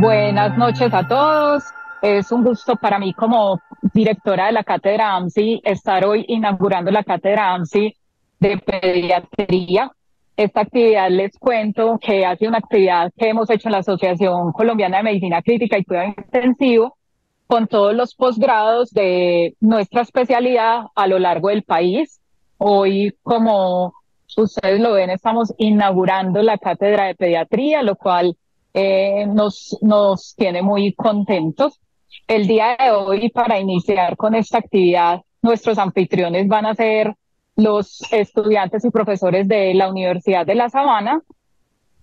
Buenas noches a todos. Es un gusto para mí como directora de la Cátedra AMSI estar hoy inaugurando la Cátedra AMSI de Pediatría. Esta actividad les cuento que ha sido una actividad que hemos hecho en la Asociación Colombiana de Medicina Crítica y Cuidado Intensivo con todos los posgrados de nuestra especialidad a lo largo del país. Hoy, como ustedes lo ven, estamos inaugurando la Cátedra de Pediatría, lo cual eh, nos, nos tiene muy contentos. El día de hoy, para iniciar con esta actividad, nuestros anfitriones van a ser los estudiantes y profesores de la Universidad de La Sabana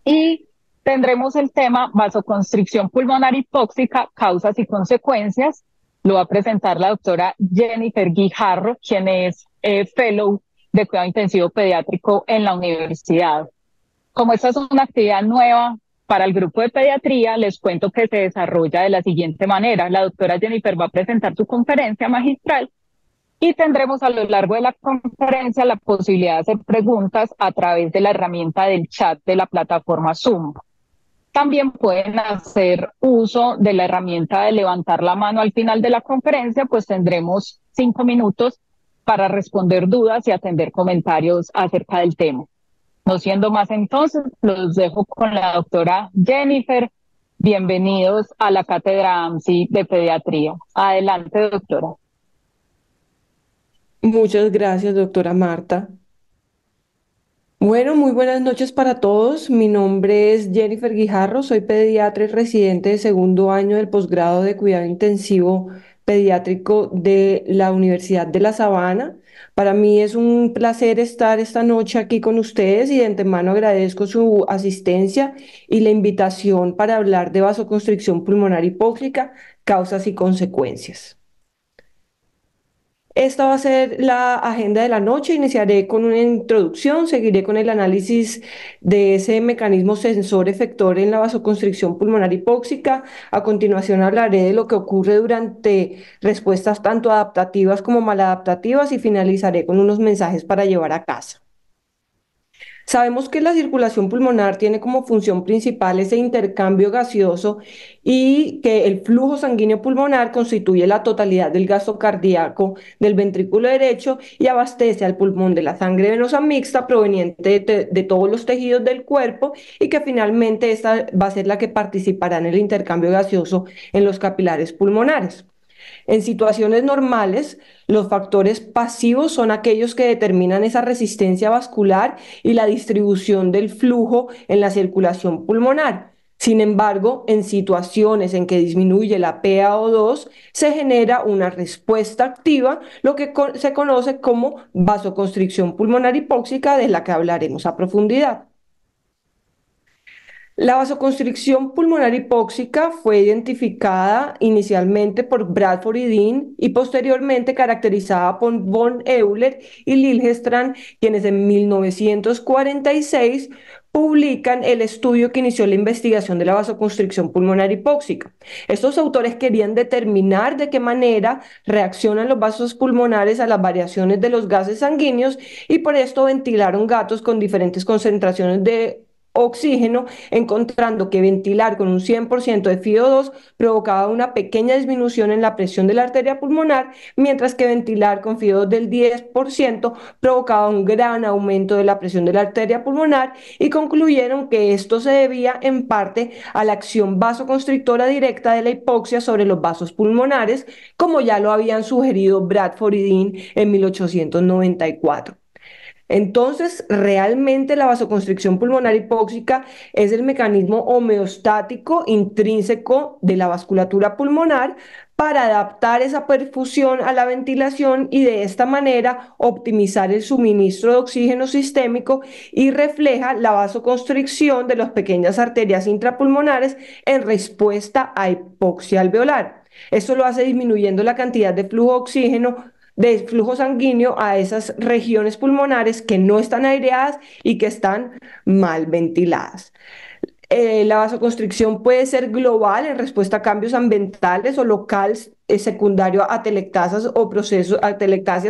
y tendremos el tema vasoconstricción pulmonar hipóxica, causas y consecuencias. Lo va a presentar la doctora Jennifer Guijarro, quien es eh, fellow de cuidado intensivo pediátrico en la universidad. Como esta es una actividad nueva para el grupo de pediatría les cuento que se desarrolla de la siguiente manera. La doctora Jennifer va a presentar su conferencia magistral y tendremos a lo largo de la conferencia la posibilidad de hacer preguntas a través de la herramienta del chat de la plataforma Zoom. También pueden hacer uso de la herramienta de levantar la mano al final de la conferencia, pues tendremos cinco minutos para responder dudas y atender comentarios acerca del tema. No siendo más entonces, los dejo con la doctora Jennifer. Bienvenidos a la Cátedra AMSI de Pediatría. Adelante, doctora. Muchas gracias, doctora Marta. Bueno, muy buenas noches para todos. Mi nombre es Jennifer Guijarro, soy pediatra y residente de segundo año del posgrado de cuidado intensivo pediátrico de la Universidad de La Sabana. Para mí es un placer estar esta noche aquí con ustedes y de antemano agradezco su asistencia y la invitación para hablar de vasoconstricción pulmonar hipócrita, causas y consecuencias. Esta va a ser la agenda de la noche. Iniciaré con una introducción, seguiré con el análisis de ese mecanismo sensor-efector en la vasoconstricción pulmonar hipóxica. A continuación hablaré de lo que ocurre durante respuestas tanto adaptativas como maladaptativas y finalizaré con unos mensajes para llevar a casa. Sabemos que la circulación pulmonar tiene como función principal ese intercambio gaseoso y que el flujo sanguíneo pulmonar constituye la totalidad del gasto cardíaco del ventrículo derecho y abastece al pulmón de la sangre venosa mixta proveniente de, todos los tejidos del cuerpo y que finalmente esta va a ser la que participará en el intercambio gaseoso en los capilares pulmonares. En situaciones normales, los factores pasivos son aquellos que determinan esa resistencia vascular y la distribución del flujo en la circulación pulmonar. Sin embargo, en situaciones en que disminuye la PaO2, se genera una respuesta activa, lo que se conoce como vasoconstricción pulmonar hipóxica, de la que hablaremos a profundidad. La vasoconstricción pulmonar hipóxica fue identificada inicialmente por Bradford y Dean y posteriormente caracterizada por von Euler y Liljestrand, quienes en 1946 publican el estudio que inició la investigación de la vasoconstricción pulmonar hipóxica. Estos autores querían determinar de qué manera reaccionan los vasos pulmonares a las variaciones de los gases sanguíneos y por esto ventilaron gatos con diferentes concentraciones de oxígeno, encontrando que ventilar con un 100% de FIO2 provocaba una pequeña disminución en la presión de la arteria pulmonar, mientras que ventilar con FIO2 del 10% provocaba un gran aumento de la presión de la arteria pulmonar y concluyeron que esto se debía en parte a la acción vasoconstrictora directa de la hipoxia sobre los vasos pulmonares, como ya lo habían sugerido Bradford y Dean en 1894. Entonces, realmente la vasoconstricción pulmonar hipóxica es el mecanismo homeostático intrínseco de la vasculatura pulmonar para adaptar esa perfusión a la ventilación y de esta manera optimizar el suministro de oxígeno sistémico y refleja la vasoconstricción de las pequeñas arterias intrapulmonares en respuesta a hipoxia alveolar. Esto lo hace disminuyendo la cantidad de flujo de oxígeno de flujo sanguíneo a esas regiones pulmonares que no están aireadas y que están mal ventiladas. Eh, la vasoconstricción puede ser global en respuesta a cambios ambientales o locales eh, secundario a telectasias o procesos a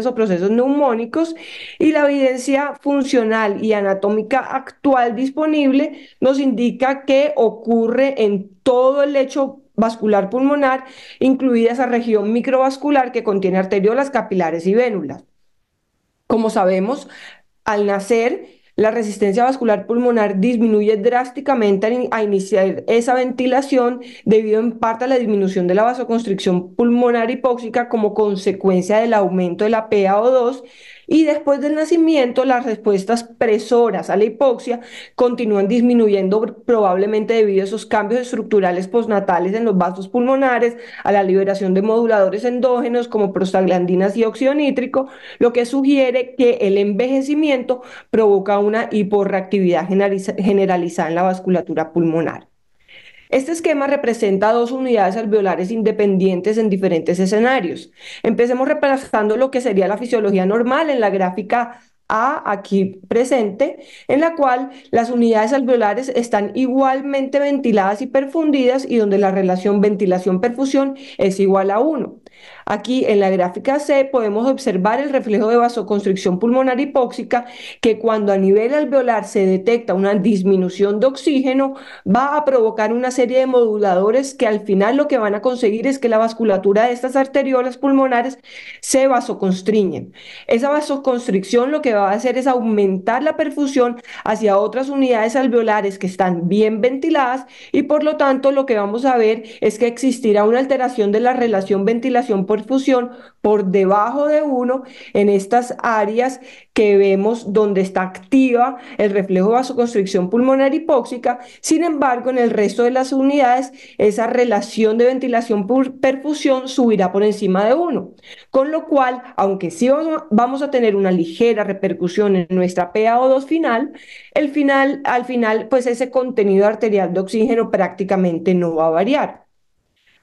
o procesos neumónicos y la evidencia funcional y anatómica actual disponible nos indica que ocurre en todo el lecho vascular pulmonar, incluida esa región microvascular que contiene arteriolas, capilares y vénulas. Como sabemos, al nacer, la resistencia vascular pulmonar disminuye drásticamente a iniciar esa ventilación debido en parte a la disminución de la vasoconstricción pulmonar hipóxica como consecuencia del aumento de la PaO2 y después del nacimiento, las respuestas presoras a la hipoxia continúan disminuyendo probablemente debido a esos cambios estructurales postnatales en los vasos pulmonares, a la liberación de moduladores endógenos como prostaglandinas y óxido nítrico, lo que sugiere que el envejecimiento provoca una hiporreactividad generalizada en la vasculatura pulmonar. Este esquema representa dos unidades alveolares independientes en diferentes escenarios. Empecemos repasando lo que sería la fisiología normal en la gráfica A aquí presente, en la cual las unidades alveolares están igualmente ventiladas y perfundidas y donde la relación ventilación-perfusión es igual a 1. Aquí en la gráfica C podemos observar el reflejo de vasoconstricción pulmonar hipóxica que cuando a nivel alveolar se detecta una disminución de oxígeno va a provocar una serie de moduladores que al final lo que van a conseguir es que la vasculatura de estas arteriolas pulmonares se vasoconstriñen. Esa vasoconstricción lo que va a hacer es aumentar la perfusión hacia otras unidades alveolares que están bien ventiladas y por lo tanto lo que vamos a ver es que existirá una alteración de la relación ventilación perfusión por debajo de 1 en estas áreas que vemos donde está activa el reflejo vasoconstricción pulmonar hipóxica. Sin embargo, en el resto de las unidades, esa relación de ventilación por perfusión subirá por encima de 1. Con lo cual, aunque sí vamos a tener una ligera repercusión en nuestra PaO2 final, el final al final, pues ese contenido arterial de oxígeno prácticamente no va a variar.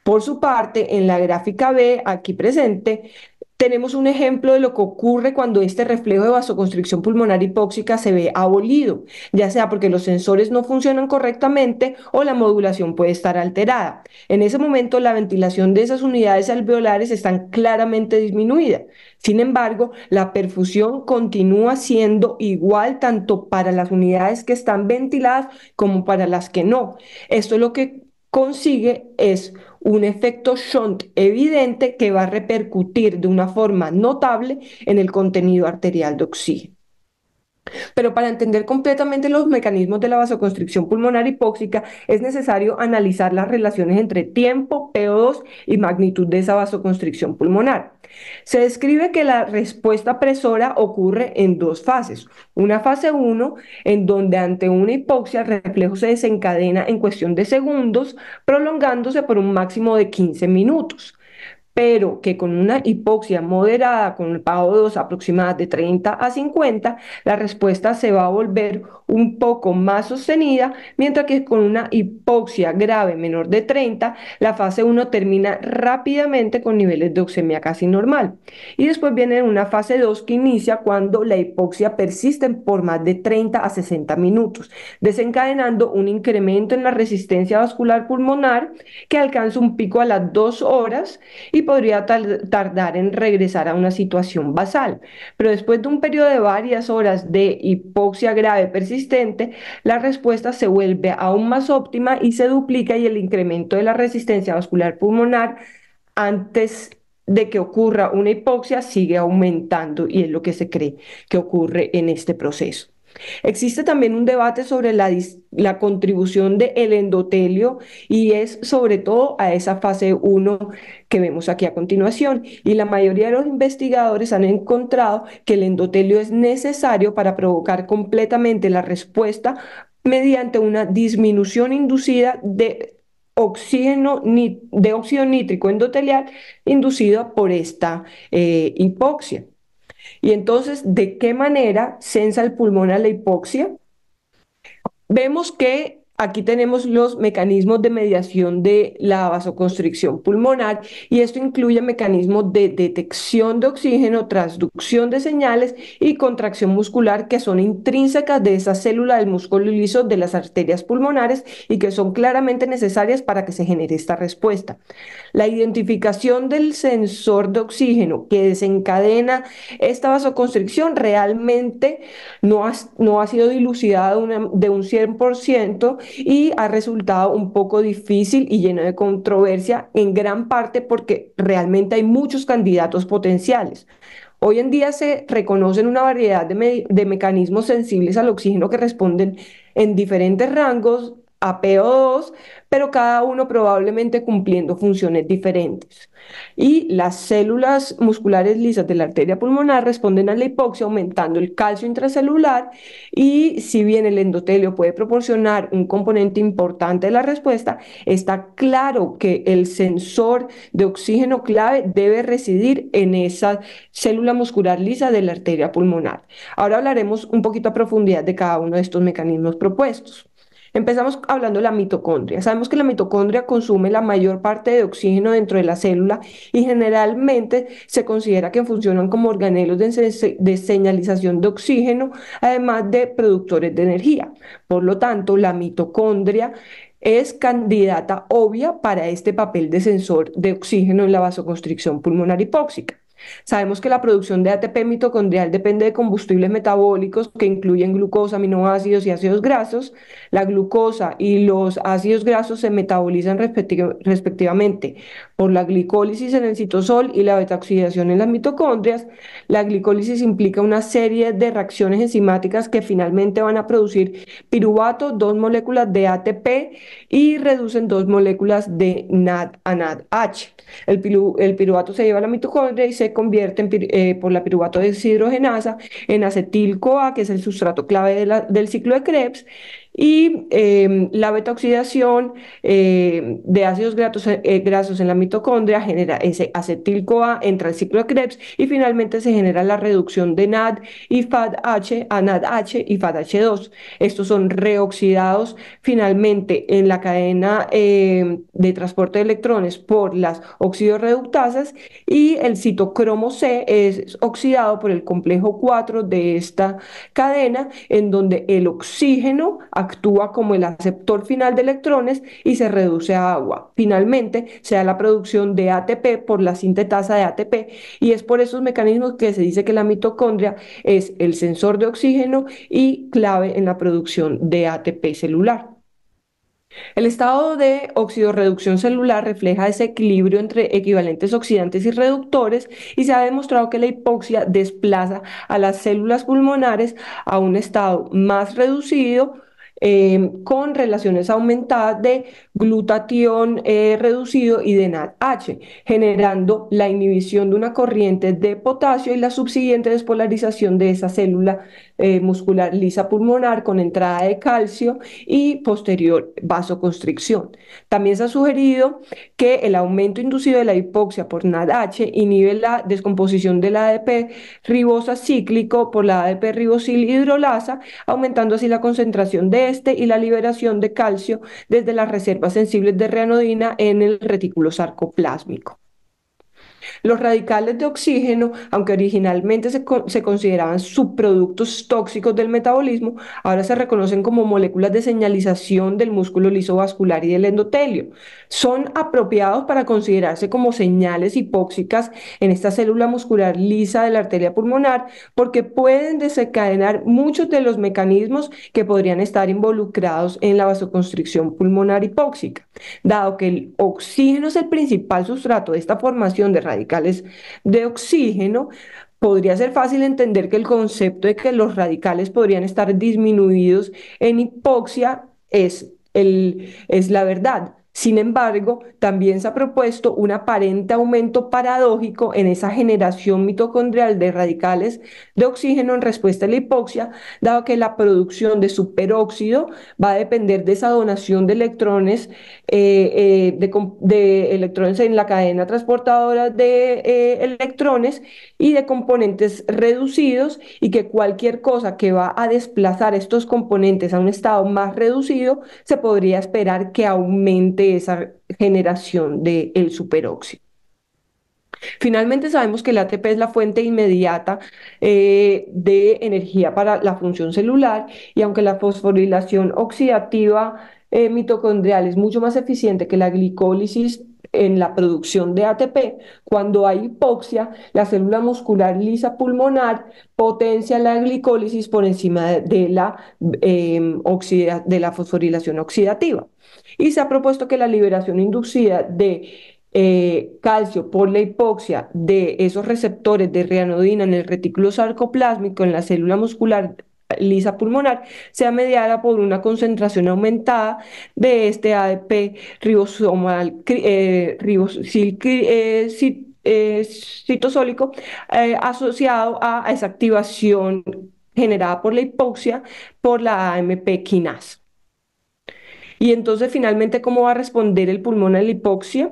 Por su parte, en la gráfica B, aquí presente, tenemos un ejemplo de lo que ocurre cuando este reflejo de vasoconstricción pulmonar hipóxica se ve abolido, ya sea porque los sensores no funcionan correctamente o la modulación puede estar alterada. En ese momento la ventilación de esas unidades alveolares está claramente disminuida. Sin embargo, la perfusión continúa siendo igual tanto para las unidades que están ventiladas como para las que no. Esto lo que consigue es un efecto shunt evidente que va a repercutir de una forma notable en el contenido arterial de oxígeno. Pero para entender completamente los mecanismos de la vasoconstricción pulmonar hipóxica es necesario analizar las relaciones entre tiempo, PO2 y magnitud de esa vasoconstricción pulmonar. Se describe que la respuesta presora ocurre en dos fases. Una fase 1, en donde ante una hipoxia el reflejo se desencadena en cuestión de segundos, prolongándose por un máximo de 15 minutos pero que con una hipoxia moderada, con el pago 2 aproximada de 30 a 50, la respuesta se va a volver un poco más sostenida, mientras que con una hipoxia grave menor de 30, la fase 1 termina rápidamente con niveles de oxemia casi normal. Y después viene una fase 2 que inicia cuando la hipoxia persiste por más de 30 a 60 minutos, desencadenando un incremento en la resistencia vascular pulmonar que alcanza un pico a las 2 horas y podría tardar en regresar a una situación basal, pero después de un periodo de varias horas de hipoxia grave persistente, la respuesta se vuelve aún más óptima y se duplica y el incremento de la resistencia vascular pulmonar antes de que ocurra una hipoxia sigue aumentando y es lo que se cree que ocurre en este proceso. Existe también un debate sobre la, contribución del endotelio y es sobre todo a esa fase 1 que vemos aquí a continuación. Y la mayoría de los investigadores han encontrado que el endotelio es necesario para provocar completamente la respuesta mediante una disminución inducida de de óxido nítrico endotelial inducida por esta eh, hipoxia. Y entonces, ¿de qué manera censa el pulmón a la hipoxia? Vemos que Aquí tenemos los mecanismos de mediación de la vasoconstricción pulmonar y esto incluye mecanismos de detección de oxígeno, transducción de señales y contracción muscular que son intrínsecas de esa célula del músculo liso de las arterias pulmonares y que son claramente necesarias para que se genere esta respuesta. La identificación del sensor de oxígeno que desencadena esta vasoconstricción realmente no ha, no ha sido dilucidada de un 100% y ha resultado un poco difícil y lleno de controversia en gran parte porque realmente hay muchos candidatos potenciales. Hoy en día se reconocen una variedad de, mecanismos sensibles al oxígeno que responden en diferentes rangos a PO2, pero cada uno probablemente cumpliendo funciones diferentes. Y las células musculares lisas de la arteria pulmonar responden a la hipoxia aumentando el calcio intracelular y si bien el endotelio puede proporcionar un componente importante de la respuesta, está claro que el sensor de oxígeno clave debe residir en esa célula muscular lisa de la arteria pulmonar. Ahora hablaremos un poquito a profundidad de cada uno de estos mecanismos propuestos. Empezamos hablando de la mitocondria. Sabemos que la mitocondria consume la mayor parte de oxígeno dentro de la célula y generalmente se considera que funcionan como organelos de, señalización de oxígeno, además de productores de energía. Por lo tanto, la mitocondria es candidata obvia para este papel de sensor de oxígeno en la vasoconstricción pulmonar hipóxica. Sabemos que la producción de ATP mitocondrial depende de combustibles metabólicos que incluyen glucosa, aminoácidos y ácidos grasos. La glucosa y los ácidos grasos se metabolizan respectivamente por la glicólisis en el citosol y la betaoxidación en las mitocondrias. La glicólisis implica una serie de reacciones enzimáticas que finalmente van a producir piruvato, dos moléculas de ATP y reducen dos moléculas de NAD a NADH. El, piruvato se lleva a la mitocondria y se convierte eh, por la piruvato deshidrogenasa en acetil-CoA, que es el sustrato clave del ciclo de Krebs, y em, la beta-oxidación eh, de ácidos eh, eh, grasos en la mitocondria genera ese acetil-CoA, entra el ciclo de Krebs y finalmente se genera la reducción de NAD y FADH a NADH y FADH2. Estos son reoxidados finalmente en la cadena em, de transporte de electrones por las oxidoreductasas y el citocromo C es oxidado por el complejo 4 de esta cadena en donde el oxígeno actúa como el aceptor final de electrones y se reduce a agua. Finalmente, se da la producción de ATP por la sintetasa de ATP y es por esos mecanismos que se dice que la mitocondria es el sensor de oxígeno y clave en la producción de ATP celular. El estado de oxidorreducción celular refleja ese equilibrio entre equivalentes oxidantes y reductores y se ha demostrado que la hipoxia desplaza a las células pulmonares a un estado más reducido Em, con relaciones aumentadas de glutatión eh, reducido y de NADH, generando la inhibición de una corriente de potasio y la subsiguiente despolarización de esa célula eh, muscular lisa pulmonar con entrada de calcio y posterior vasoconstricción. También se ha sugerido que el aumento inducido de la hipoxia por NADH inhibe la descomposición del ADP ribosa cíclico por la ADP ribosil hidrolasa, aumentando así la concentración de y la liberación de calcio desde las reservas sensibles de reanodina en el retículo sarcoplásmico. Los radicales de oxígeno, aunque originalmente se, consideraban subproductos tóxicos del metabolismo, ahora se reconocen como moléculas de señalización del músculo lisovascular y del endotelio. Son apropiados para considerarse como señales hipóxicas en esta célula muscular lisa de la arteria pulmonar porque pueden desencadenar muchos de los mecanismos que podrían estar involucrados en la vasoconstricción pulmonar hipóxica. Dado que el oxígeno es el principal sustrato de esta formación de radicales, radicales de oxígeno, podría ser fácil entender que el concepto de que los radicales podrían estar disminuidos en hipoxia es, el, es la verdad. Sin embargo, también se ha propuesto un aparente aumento paradójico en esa generación mitocondrial de radicales de oxígeno en respuesta a la hipoxia, dado que la producción de superóxido va a depender de esa donación de electrones, eh, eh, de, electrones en la cadena transportadora de eh, electrones y de componentes reducidos y que cualquier cosa que va a desplazar estos componentes a un estado más reducido se podría esperar que aumente esa generación del de superóxido. Finalmente sabemos que el ATP es la fuente inmediata eh, de energía para la función celular y aunque la fosforilación oxidativa eh, mitocondrial es mucho más eficiente que la glicólisis en la producción de ATP, cuando hay hipoxia, la célula muscular lisa pulmonar potencia la glicólisis por encima de la, eh, de la fosforilación oxidativa y se ha propuesto que la liberación inducida de eh, calcio por la hipoxia de esos receptores de rianodina en el retículo sarcoplásmico, en la célula muscular lisa pulmonar, sea mediada por una concentración aumentada de este ADP ribosomal, eh, ribosil, eh, citosólico asociado a, esa activación generada por la hipoxia por la AMP quinasa y entonces finalmente cómo va a responder el pulmón a la hipoxia.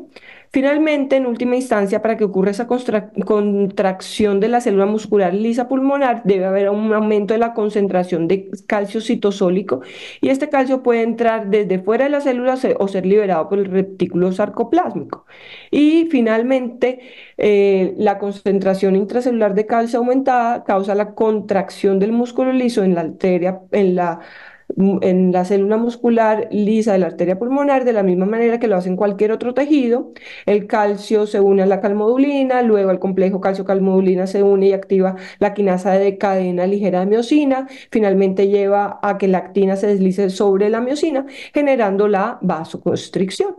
Finalmente, en última instancia, para que ocurra esa contracción de la célula muscular lisa pulmonar, debe haber un aumento de la concentración de calcio citosólico y este calcio puede entrar desde fuera de la célula o ser liberado por el retículo sarcoplásmico. Y finalmente, eh, la concentración intracelular de calcio aumentada causa la contracción del músculo liso en la arteria, en la en la célula muscular lisa de la arteria pulmonar, de la misma manera que lo hace en cualquier otro tejido. El calcio se une a la calmodulina, luego el complejo calcio-calmodulina se une y activa la quinasa de cadena ligera de miocina, finalmente lleva a que la actina se deslice sobre la miocina, generando la vasoconstricción.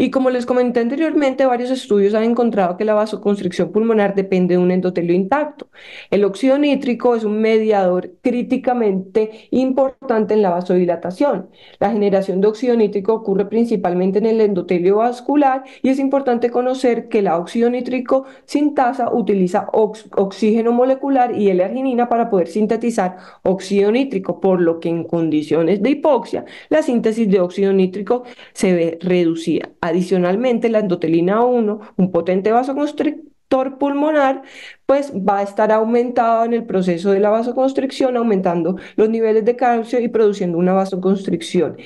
Y como les comenté anteriormente, varios estudios han encontrado que la vasoconstricción pulmonar depende de un endotelio intacto. El óxido nítrico es un mediador críticamente importante en la vasodilatación. La generación de óxido nítrico ocurre principalmente en el endotelio vascular y es importante conocer que la óxido nítrico sintasa utiliza oxígeno molecular y L-arginina para poder sintetizar óxido nítrico, por lo que en condiciones de hipoxia la síntesis de óxido nítrico se ve reducida. Adicionalmente, la endotelina 1, un potente vasoconstrictor pulmonar, pues va a estar aumentado en el proceso de la vasoconstricción, aumentando los niveles de calcio y produciendo una vasoconstricción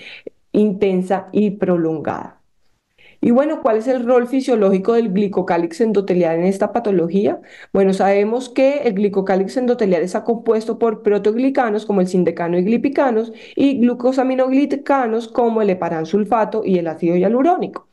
intensa y prolongada. Y bueno, ¿cuál es el rol fisiológico del glicocálix endotelial en esta patología? Bueno, sabemos que el glicocálix endotelial está compuesto por proteoglicanos como el sindecano y glipicanos y glucosaminoglicanos como el heparansulfato y el ácido hialurónico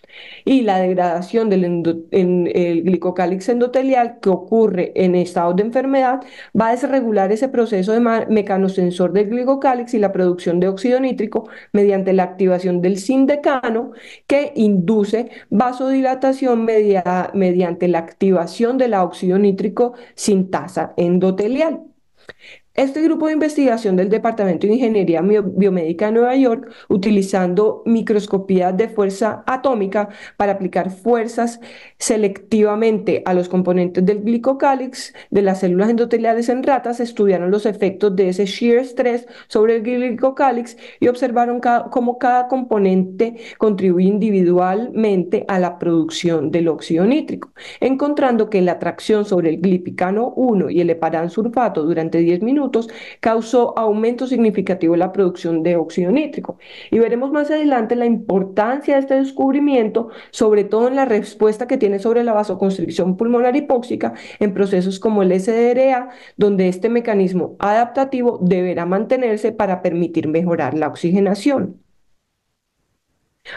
y la degradación del en, el glicocálix endotelial que ocurre en estado de enfermedad va a desregular ese proceso de mecanosensor del glicocálix y la producción de óxido nítrico mediante la activación del sindecano que induce vasodilatación mediante la activación del óxido nítrico sintasa endotelial. Este grupo de investigación del Departamento de Ingeniería Biomédica de Nueva York, utilizando microscopía de fuerza atómica para aplicar fuerzas selectivamente a los componentes del glicocálix de las células endoteliales en ratas, estudiaron los efectos de ese shear stress sobre el glicocálix y observaron cómo cada componente contribuye individualmente a la producción del óxido nítrico, encontrando que la atracción sobre el glipicano 1 y el heparán sulfato durante 10 minutos causó aumento significativo en la producción de óxido nítrico. Y veremos más adelante la importancia de este descubrimiento, sobre todo en la respuesta que tiene sobre la vasoconstricción pulmonar hipóxica en procesos como el SDRA, donde este mecanismo adaptativo deberá mantenerse para permitir mejorar la oxigenación.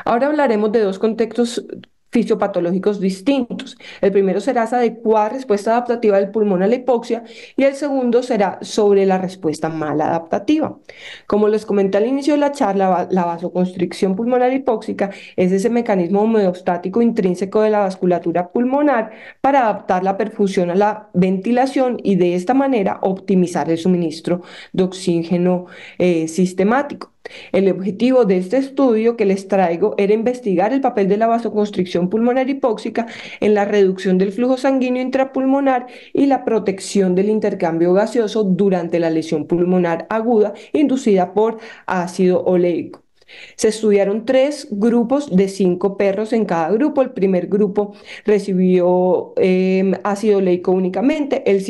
Ahora hablaremos de dos contextos fisiopatológicos distintos. El primero será esa adecuada respuesta adaptativa del pulmón a la hipoxia y el segundo será sobre la respuesta mal adaptativa. Como les comenté al inicio de la charla, la vasoconstricción pulmonar hipóxica es ese mecanismo homeostático intrínseco de la vasculatura pulmonar para adaptar la perfusión a la ventilación y de esta manera optimizar el suministro de oxígeno eh, sistemático. El objetivo de este estudio que les traigo era investigar el papel de la vasoconstricción pulmonar hipóxica en la reducción del flujo sanguíneo intrapulmonar y la protección del intercambio gaseoso durante la lesión pulmonar aguda inducida por ácido oleico. Se estudiaron tres grupos de cinco perros en cada grupo. El primer grupo recibió em, ácido leico únicamente, el,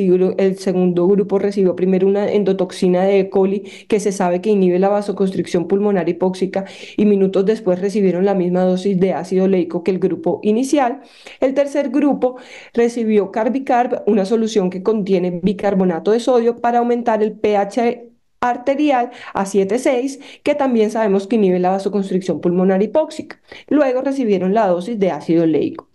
segundo grupo recibió primero una endotoxina de E. coli que se sabe que inhibe la vasoconstricción pulmonar hipóxica y minutos después recibieron la misma dosis de ácido leico que el grupo inicial. El tercer grupo recibió carbicarb, una solución que contiene bicarbonato de sodio para aumentar el pH arterial a 7,6, que también sabemos que inhibe la vasoconstricción pulmonar hipóxica. Luego recibieron la dosis de ácido leico.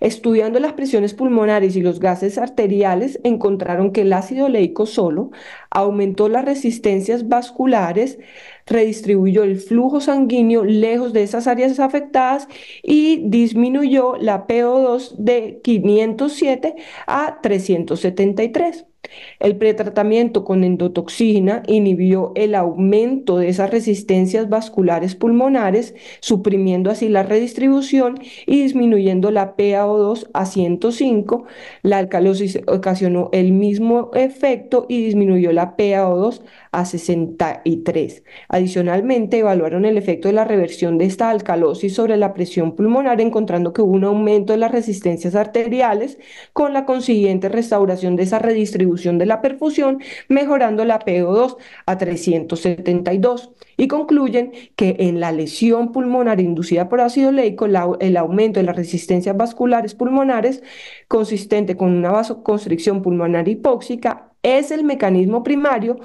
Estudiando las presiones pulmonares y los gases arteriales, encontraron que el ácido leico solo aumentó las resistencias vasculares, redistribuyó el flujo sanguíneo lejos de esas áreas afectadas y disminuyó la PO2 de 507 a 373. El pretratamiento con endotoxina inhibió el aumento de esas resistencias vasculares pulmonares, suprimiendo así la redistribución y disminuyendo la PaO2 a 105. La alcalosis ocasionó el mismo efecto y disminuyó la PaO2 a 63. Adicionalmente, evaluaron el efecto de la reversión de esta alcalosis sobre la presión pulmonar, encontrando que hubo un aumento de las resistencias arteriales con la consiguiente restauración de esa redistribución de la perfusión, mejorando la PO2 a 372. Y concluyen que en la lesión pulmonar inducida por ácido leico, el aumento de las resistencias vasculares pulmonares consistente con una vasoconstricción pulmonar hipóxica es el mecanismo primario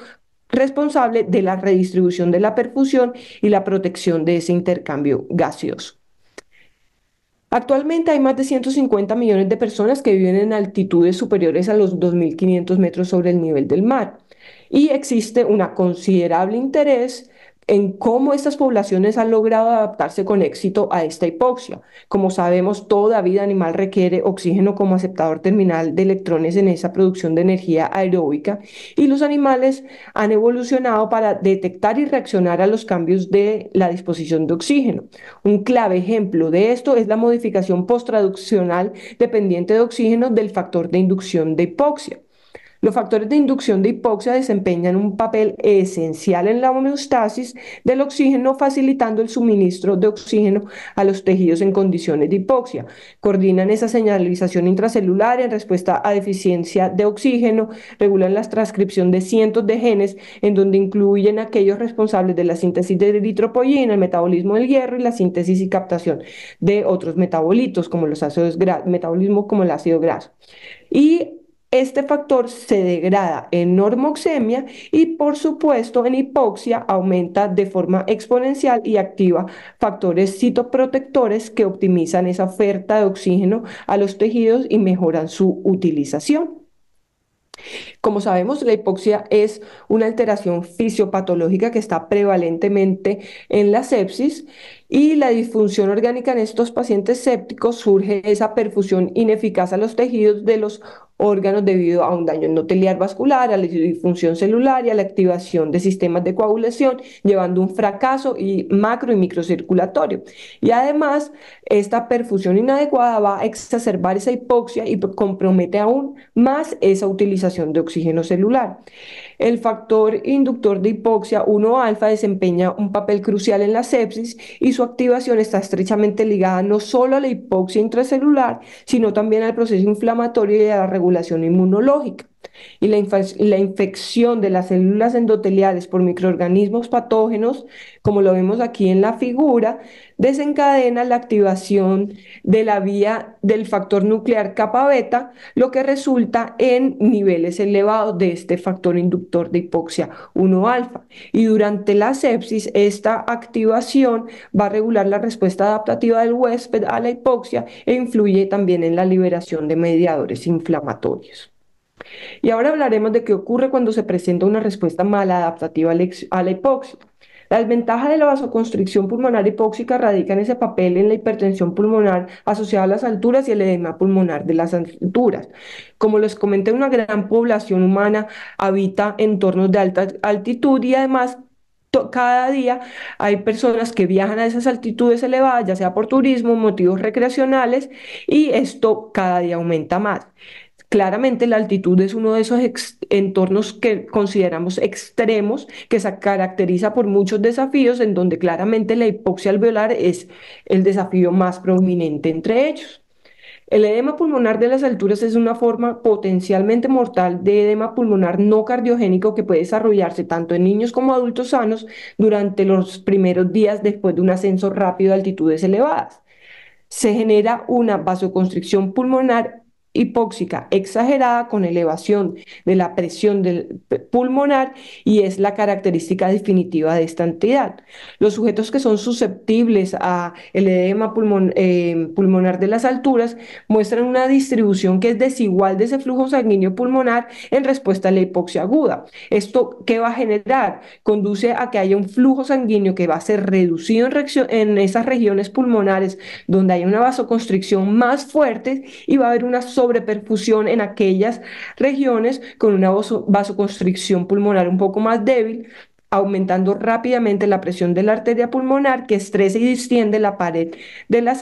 responsable de la redistribución de la perfusión y la protección de ese intercambio gaseoso. Actualmente hay más de 150 millones de personas que viven en altitudes superiores a los 2.500 metros sobre el nivel del mar y existe un considerable interés en cómo estas poblaciones han logrado adaptarse con éxito a esta hipoxia. Como sabemos, toda vida animal requiere oxígeno como aceptador terminal de electrones en esa producción de energía aeróbica y los animales han evolucionado para detectar y reaccionar a los cambios de la disposición de oxígeno. Un clave ejemplo de esto es la modificación postraduccional dependiente de oxígeno del factor de inducción de hipoxia. Los factores de inducción de hipoxia desempeñan un papel esencial en la homeostasis del oxígeno, facilitando el suministro de oxígeno a los tejidos en condiciones de hipoxia. Coordinan esa señalización intracelular en respuesta a deficiencia de oxígeno, regulan la transcripción de cientos de genes, en donde incluyen aquellos responsables de la síntesis de eritropoyina, el metabolismo del hierro y la síntesis y captación de otros metabolitos, como los ácidos grasos, metabolismo como el ácido graso. Y este factor se degrada en normoxemia y por supuesto en hipoxia aumenta de forma exponencial y activa factores citoprotectores que optimizan esa oferta de oxígeno a los tejidos y mejoran su utilización. Como sabemos, la hipoxia es una alteración fisiopatológica que está prevalentemente en la sepsis y la disfunción orgánica en estos pacientes sépticos surge esa perfusión ineficaz a los tejidos de los órganos debido a un daño endotelial vascular, a la disfunción celular y a la activación de sistemas de coagulación, llevando un fracaso macro y microcirculatorio. Y además, esta perfusión inadecuada va a exacerbar esa hipoxia y compromete aún más esa utilización de oxígeno celular. El factor inductor de hipoxia 1-alfa desempeña un papel crucial en la sepsis y su activación está estrechamente ligada no solo a la hipoxia intracelular, sino también al proceso inflamatorio y a la regulación inmunológica y la, infección de las células endoteliales por microorganismos patógenos, como lo vemos aquí en la figura, desencadena la activación de la vía del factor nuclear kappa beta, lo que resulta en niveles elevados de este factor inductor de hipoxia 1 alfa. Y durante la sepsis, esta activación va a regular la respuesta adaptativa del huésped a la hipoxia e influye también en la liberación de mediadores inflamatorios. Y ahora hablaremos de qué ocurre cuando se presenta una respuesta mal adaptativa a la hipoxia. La desventaja de la vasoconstricción pulmonar hipóxica radica en ese papel en la hipertensión pulmonar asociada a las alturas y el edema pulmonar de las alturas. Como les comenté, una gran población humana habita entornos de alta altitud y además cada día hay personas que viajan a esas altitudes elevadas, ya sea por turismo, motivos recreacionales, y esto cada día aumenta más. Claramente la altitud es uno de esos entornos que consideramos extremos, que se caracteriza por muchos desafíos, en donde claramente la hipoxia alveolar es el desafío más prominente entre ellos. El edema pulmonar de las alturas es una forma potencialmente mortal de edema pulmonar no cardiogénico que puede desarrollarse tanto en niños como adultos sanos durante los primeros días después de un ascenso rápido de altitudes elevadas. Se genera una vasoconstricción pulmonar hipóxica exagerada con elevación de la presión del pulmonar y es la característica definitiva de esta entidad. Los sujetos que son susceptibles a el edema em, pulmonar de las alturas muestran una distribución que es desigual de ese flujo sanguíneo pulmonar en respuesta a la hipoxia aguda. ¿Esto qué va a generar? Conduce a que haya un flujo sanguíneo que va a ser reducido en, en esas regiones pulmonares donde hay una vasoconstricción más fuerte y va a haber una sobreperfusión en aquellas regiones con una vasoconstricción pulmonar un poco más débil, aumentando rápidamente la presión de la arteria pulmonar que estresa y distiende la pared de las,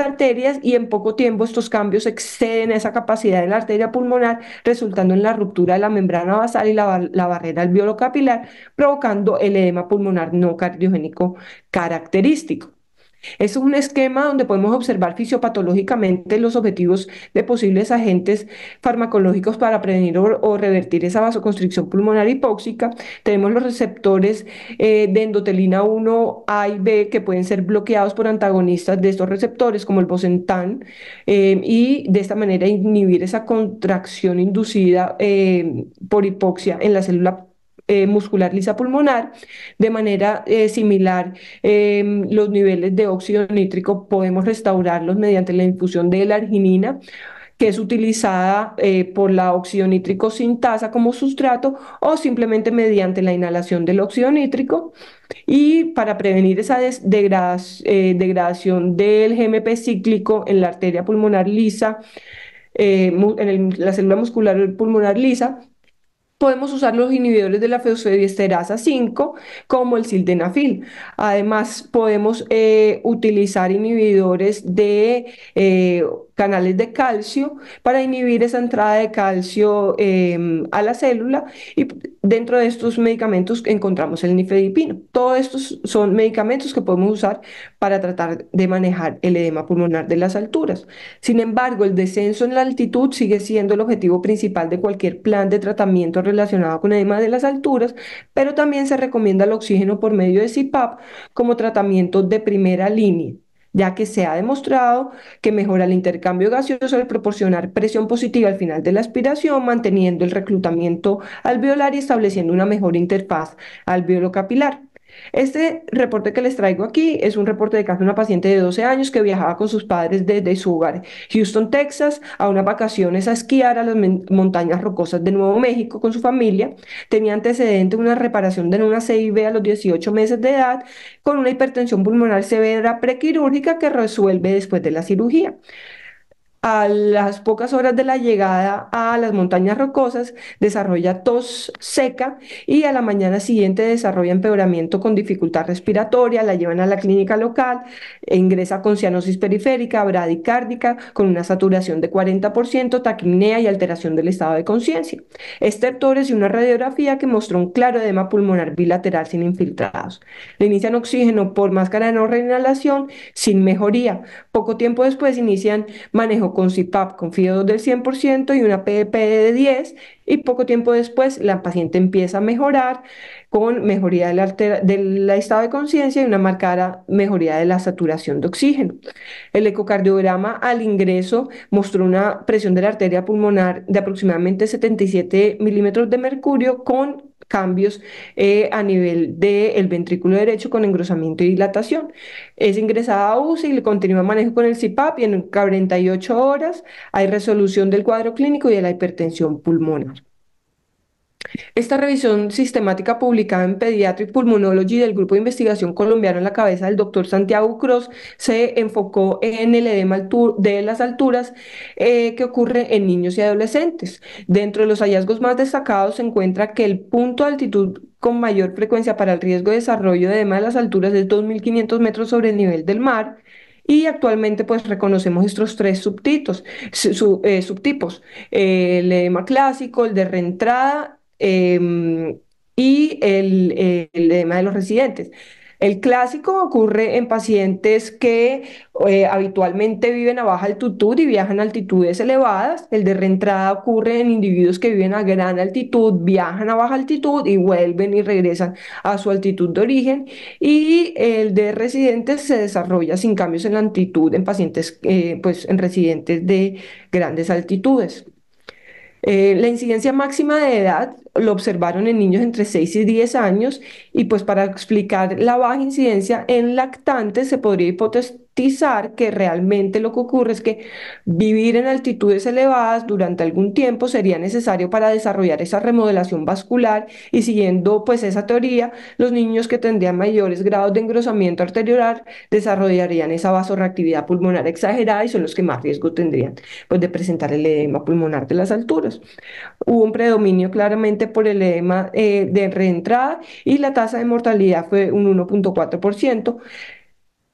arterias y en poco tiempo estos cambios exceden esa capacidad de la arteria pulmonar resultando en la ruptura de la membrana basal y la, barrera albiolocapilar provocando el edema pulmonar no cardiogénico característico. Es un esquema donde podemos observar fisiopatológicamente los objetivos de posibles agentes farmacológicos para prevenir o, revertir esa vasoconstricción pulmonar hipóxica. Tenemos los receptores eh, de endotelina 1 A y B que pueden ser bloqueados por antagonistas de estos receptores, como el bosentan, eh, y de esta manera inhibir esa contracción inducida eh, por hipoxia en la célula eh, muscular lisa pulmonar. De manera eh, similar, em, los niveles de óxido nítrico podemos restaurarlos mediante la infusión de la arginina que es utilizada eh, por la óxido nítrico sintasa como sustrato o simplemente mediante la inhalación del óxido nítrico. Y para prevenir esa degradación, del GMP cíclico en la arteria pulmonar lisa, en la célula muscular pulmonar lisa, podemos usar los inhibidores de la fosfodiesterasa 5 como el sildenafil. Además, podemos eh, utilizar inhibidores de eh, canales de calcio para inhibir esa entrada de calcio em, a la célula y dentro de estos medicamentos encontramos el nifedipino. Todos estos son medicamentos que podemos usar para tratar de manejar el edema pulmonar de las alturas. Sin embargo, el descenso en la altitud sigue siendo el objetivo principal de cualquier plan de tratamiento relacionado con edema de las alturas, pero también se recomienda el oxígeno por medio de CPAP como tratamiento de primera línea ya que se ha demostrado que mejora el intercambio gaseoso al proporcionar presión positiva al final de la aspiración, manteniendo el reclutamiento alveolar y estableciendo una mejor interfaz capilar este reporte que les traigo aquí es un reporte de caso de una paciente de 12 años que viajaba con sus padres desde su hogar, Houston, Texas, a unas vacaciones a esquiar a las montañas rocosas de Nuevo México con su familia. Tenía antecedente una reparación de una CIV a los 18 meses de edad con una hipertensión pulmonar severa prequirúrgica que resuelve después de la cirugía a las pocas horas de la llegada a las montañas rocosas, desarrolla tos seca y a la mañana siguiente desarrolla empeoramiento con dificultad respiratoria, la llevan a la clínica local, ingresa con cianosis periférica, bradicárdica, con una saturación de 40%, taquimnea y alteración del estado de conciencia. Estertores y una radiografía que mostró un claro edema pulmonar bilateral sin infiltrados. Le inician oxígeno por máscara de no reinhalación sin mejoría. Poco tiempo después inician manejo con CIPAP con FIO2 del 100% y una PDP de 10 y poco tiempo después la paciente empieza a mejorar con mejoría del, del estado de conciencia y una marcada mejoría de la saturación de oxígeno. El ecocardiograma al ingreso mostró una presión de la arteria pulmonar de aproximadamente 77 milímetros de mercurio con cambios eh, a nivel del ventrículo derecho con engrosamiento y dilatación. Es ingresada a UCI y le continúa manejo con el CIPAP y en 48 horas hay resolución del cuadro clínico y de la hipertensión pulmonar. Esta revisión sistemática publicada en Pediatric Pulmonology del Grupo de Investigación Colombiano en la cabeza del doctor Santiago Cruz se enfocó en el edema de las alturas eh, que ocurre en niños y adolescentes. Dentro de los hallazgos más destacados se encuentra que el punto de altitud con mayor frecuencia para el riesgo de desarrollo de edema de las alturas es 2.500 metros sobre el nivel del mar. Y actualmente pues reconocemos estos tres eh, subtipos, eh, el edema clásico, el de reentrada Em, y el, el de los residentes. El clásico ocurre en pacientes que eh, habitualmente viven a baja altitud y viajan a altitudes elevadas. El de reentrada ocurre en individuos que viven a gran altitud, viajan a baja altitud y vuelven y regresan a su altitud de origen. Y el de residentes se desarrolla sin cambios en la altitud en pacientes, eh, pues en residentes de grandes altitudes. Eh, la incidencia máxima de edad lo observaron en niños entre 6 y 10 años y pues para explicar la baja incidencia en lactantes se podría hipotestar que realmente lo que ocurre es que vivir en altitudes elevadas durante algún tiempo sería necesario para desarrollar esa remodelación vascular y siguiendo pues esa teoría, los niños que tendrían mayores grados de engrosamiento arterial desarrollarían esa vasorreactividad pulmonar exagerada y son los que más riesgo tendrían pues de presentar el edema pulmonar de las alturas. Hubo un predominio claramente por el edema eh, de reentrada y la tasa de mortalidad fue un 1.4%.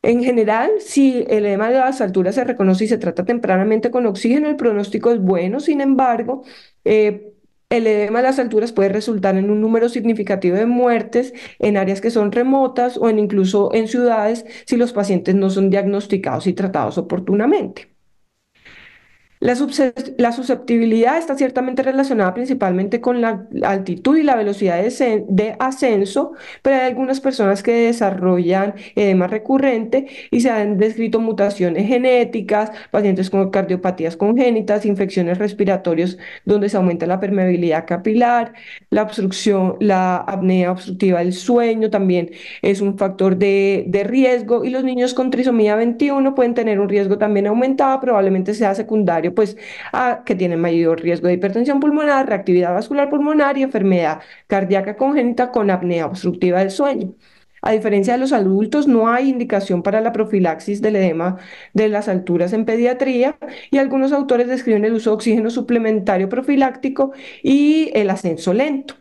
En general, si el edema de las alturas se reconoce y se trata tempranamente con oxígeno, el pronóstico es bueno. Sin embargo, eh, el edema de las alturas puede resultar en un número significativo de muertes en áreas que son remotas o en incluso en ciudades si los pacientes no son diagnosticados y tratados oportunamente. La, susceptibilidad está ciertamente relacionada principalmente con la altitud y la velocidad de, de ascenso, pero hay algunas personas que desarrollan edema recurrente y se han descrito mutaciones genéticas, pacientes con cardiopatías congénitas, infecciones respiratorias donde se aumenta la permeabilidad capilar, la obstrucción, la apnea obstructiva del sueño también es un factor de, de riesgo y los niños con trisomía 21 pueden tener un riesgo también aumentado, probablemente sea secundario pues a que tienen mayor riesgo de hipertensión pulmonar, reactividad vascular pulmonar y enfermedad cardíaca congénita con apnea obstructiva del sueño. A diferencia de los adultos, no hay indicación para la profilaxis del edema de las alturas en pediatría y algunos autores describen el uso de oxígeno suplementario profiláctico y el ascenso lento.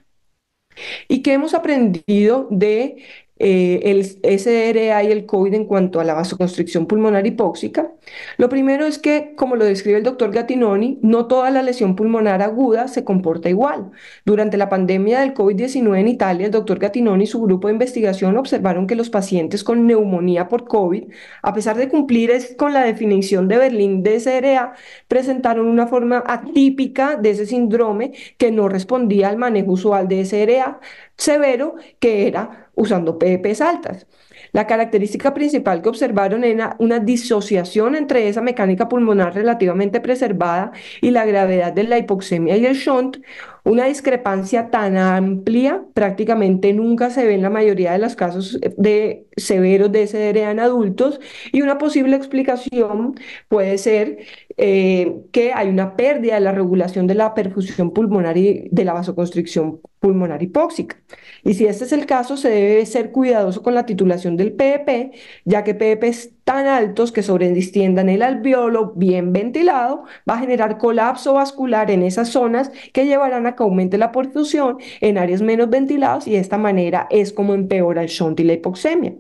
¿Y qué hemos aprendido de eh, el SRA y el COVID en cuanto a la vasoconstricción pulmonar hipóxica. Lo primero es que, como lo describe el doctor Gattinoni, no toda la lesión pulmonar aguda se comporta igual. Durante la pandemia del COVID-19 en Italia, el doctor Gattinoni y su grupo de investigación observaron que los pacientes con neumonía por COVID, a pesar de cumplir con la definición de Berlín de SRA, presentaron una forma atípica de ese síndrome que no respondía al manejo usual de SRA severo, que era usando PEPs altas. La característica principal que observaron era una disociación entre esa mecánica pulmonar relativamente preservada y la gravedad de la hipoxemia y el shunt, una discrepancia tan amplia prácticamente nunca se ve en la mayoría de los casos de severos de SDRA en adultos y una posible explicación puede ser eh, que hay una pérdida de la regulación de la perfusión pulmonar y de la vasoconstricción pulmonar hipóxica. Y si este es el caso, se debe ser cuidadoso con la titulación del PEP, ya que PEPs tan altos que sobredistiendan el alveolo bien ventilado va a generar colapso vascular en esas zonas que llevarán a que aumente la perfusión en áreas menos ventiladas y de esta manera es como empeora el shunt y la hipoxemia.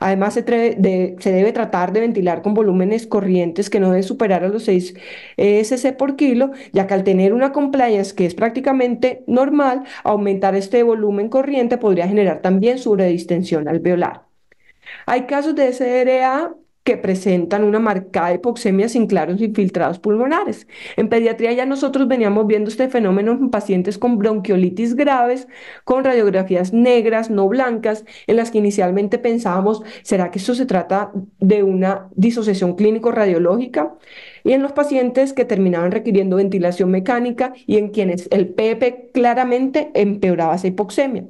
Además, se, debe tratar de ventilar con volúmenes corrientes que no deben superar a los 6 eh, SC por kilo, ya que al tener una compliance que es prácticamente normal, aumentar este volumen corriente podría generar también sobredistensión alveolar. Hay casos de SRA que presentan una marcada hipoxemia sin claros infiltrados pulmonares. En pediatría ya nosotros veníamos viendo este fenómeno en pacientes con bronquiolitis graves, con radiografías negras, no blancas, en las que inicialmente pensábamos, ¿será que esto se trata de una disociación clínico-radiológica? y en los pacientes que terminaban requiriendo ventilación mecánica y en quienes el PEP claramente empeoraba esa hipoxemia.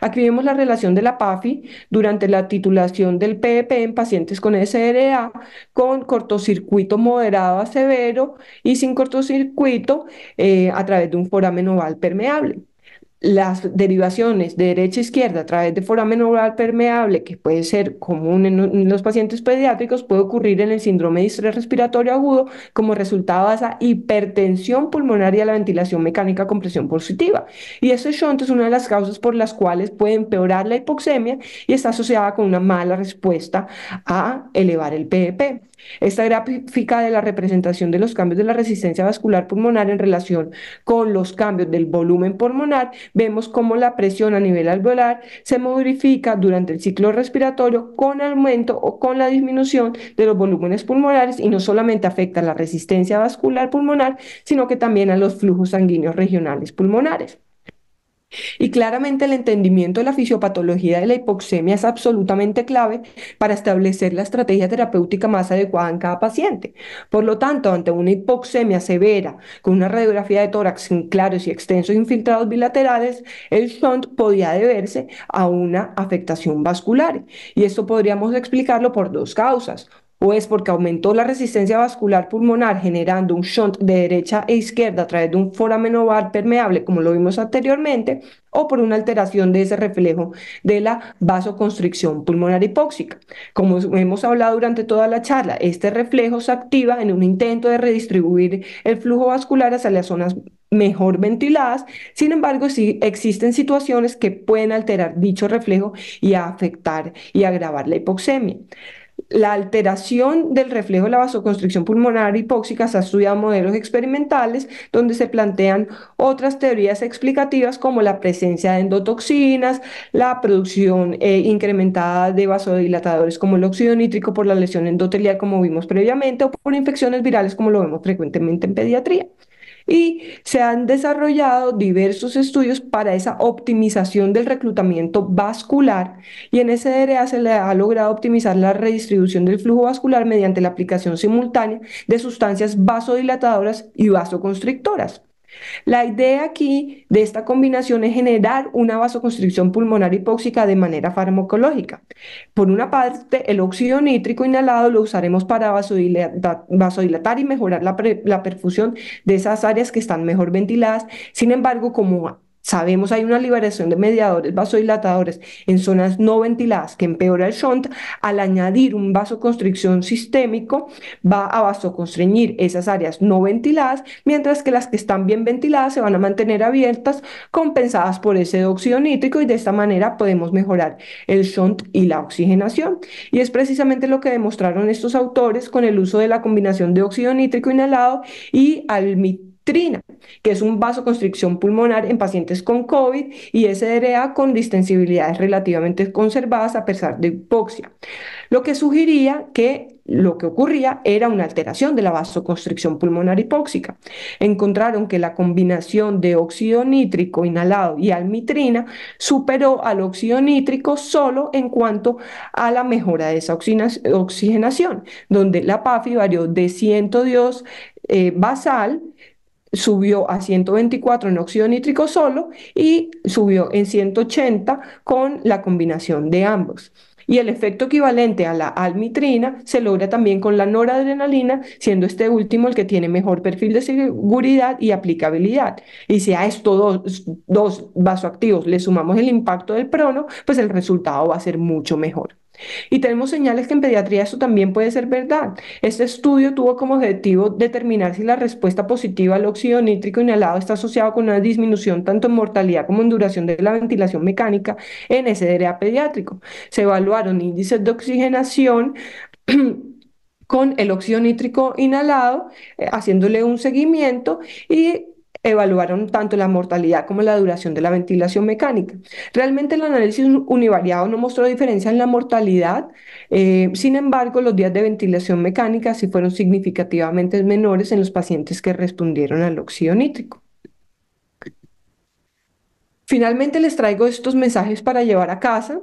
Aquí vemos la relación de la PAFI durante la titulación del PEP en pacientes con SRA con cortocircuito moderado a severo y sin cortocircuito eh, a través de un foramen oval permeable las derivaciones de derecha a izquierda a través de foramen oral permeable, que puede ser común en, los pacientes pediátricos, puede ocurrir en el síndrome de estrés respiratorio agudo como resultado de esa hipertensión pulmonar y a la ventilación mecánica con presión positiva. Y eso este es una de las causas por las cuales puede empeorar la hipoxemia y está asociada con una mala respuesta a elevar el PEP. Esta gráfica de la representación de los cambios de la resistencia vascular pulmonar en relación con los cambios del volumen pulmonar, vemos cómo la presión a nivel alveolar se modifica durante el ciclo respiratorio con aumento o con la disminución de los volúmenes pulmonares y no solamente afecta a la resistencia vascular pulmonar, sino que también a los flujos sanguíneos regionales pulmonares. Y claramente el entendimiento de la fisiopatología de la hipoxemia es absolutamente clave para establecer la estrategia terapéutica más adecuada en cada paciente. Por lo tanto, ante una hipoxemia severa, con una radiografía de tórax sin claros y extensos infiltrados bilaterales, el shunt podía deberse a una afectación vascular. Y esto podríamos explicarlo por dos causas o es porque aumentó la resistencia vascular pulmonar generando un shunt de derecha e izquierda a través de un foramen oval permeable, como lo vimos anteriormente, o por una alteración de ese reflejo de la vasoconstricción pulmonar hipóxica. Como hemos hablado durante toda la charla, este reflejo se activa en un intento de redistribuir el flujo vascular hacia las zonas mejor ventiladas, sin embargo, sí existen situaciones que pueden alterar dicho reflejo y afectar y agravar la hipoxemia la alteración del reflejo de la vasoconstricción pulmonar hipóxica se ha estudiado modelos experimentales donde se plantean otras teorías explicativas como la presencia de endotoxinas, la producción eh, incrementada de vasodilatadores como el óxido nítrico por la lesión endotelial como vimos previamente o por infecciones virales como lo vemos frecuentemente en pediatría y se han desarrollado diversos estudios para esa optimización del reclutamiento vascular y en ese área se le ha logrado optimizar la redistribución del flujo vascular mediante la aplicación simultánea de sustancias vasodilatadoras y vasoconstrictoras. La idea aquí de esta combinación es generar una vasoconstricción pulmonar hipóxica de manera farmacológica. Por una parte, el óxido nítrico inhalado lo usaremos para vasodilatar, y mejorar la perfusión de esas áreas que están mejor ventiladas. Sin embargo, como Sabemos hay una liberación de mediadores vasodilatadores en zonas no ventiladas que empeora el shunt. Al añadir un vasoconstricción sistémico, va a vasoconstreñir esas áreas no ventiladas, mientras que las que están bien ventiladas se van a mantener abiertas, compensadas por ese óxido nítrico y de esta manera podemos mejorar el shunt y la oxigenación. Y es precisamente lo que demostraron estos autores con el uso de la combinación de óxido nítrico inhalado y al que es un vasoconstricción pulmonar en pacientes con COVID y SRA con distensibilidades relativamente conservadas a pesar de hipoxia, lo que sugería que lo que ocurría era una alteración de la vasoconstricción pulmonar hipóxica. Encontraron que la combinación de óxido nítrico inhalado y almitrina superó al óxido nítrico solo en cuanto a la mejora de esa oxigenación, donde la PAFI varió de 102 eh, basal subió a 124 en óxido nítrico solo y subió en 180 con la combinación de ambos. Y el efecto equivalente a la almitrina se logra también con la noradrenalina, siendo este último el que tiene mejor perfil de seguridad y aplicabilidad. Y si a estos dos, vasoactivos le sumamos el impacto del prono, pues el resultado va a ser mucho mejor. Y tenemos señales que en pediatría eso también puede ser verdad. Este estudio tuvo como objetivo determinar si la respuesta positiva al óxido nítrico inhalado está asociado con una disminución tanto en mortalidad como en duración de la ventilación mecánica en SDRA pediátrico. Se evaluaron índices de oxigenación. con el óxido nítrico inhalado, eh, haciéndole un seguimiento y evaluaron tanto la mortalidad como la duración de la ventilación mecánica. Realmente el análisis univariado no mostró diferencia en la mortalidad, eh, sin embargo los días de ventilación mecánica sí fueron significativamente menores en los pacientes que respondieron al óxido nítrico. Finalmente les traigo estos mensajes para llevar a casa.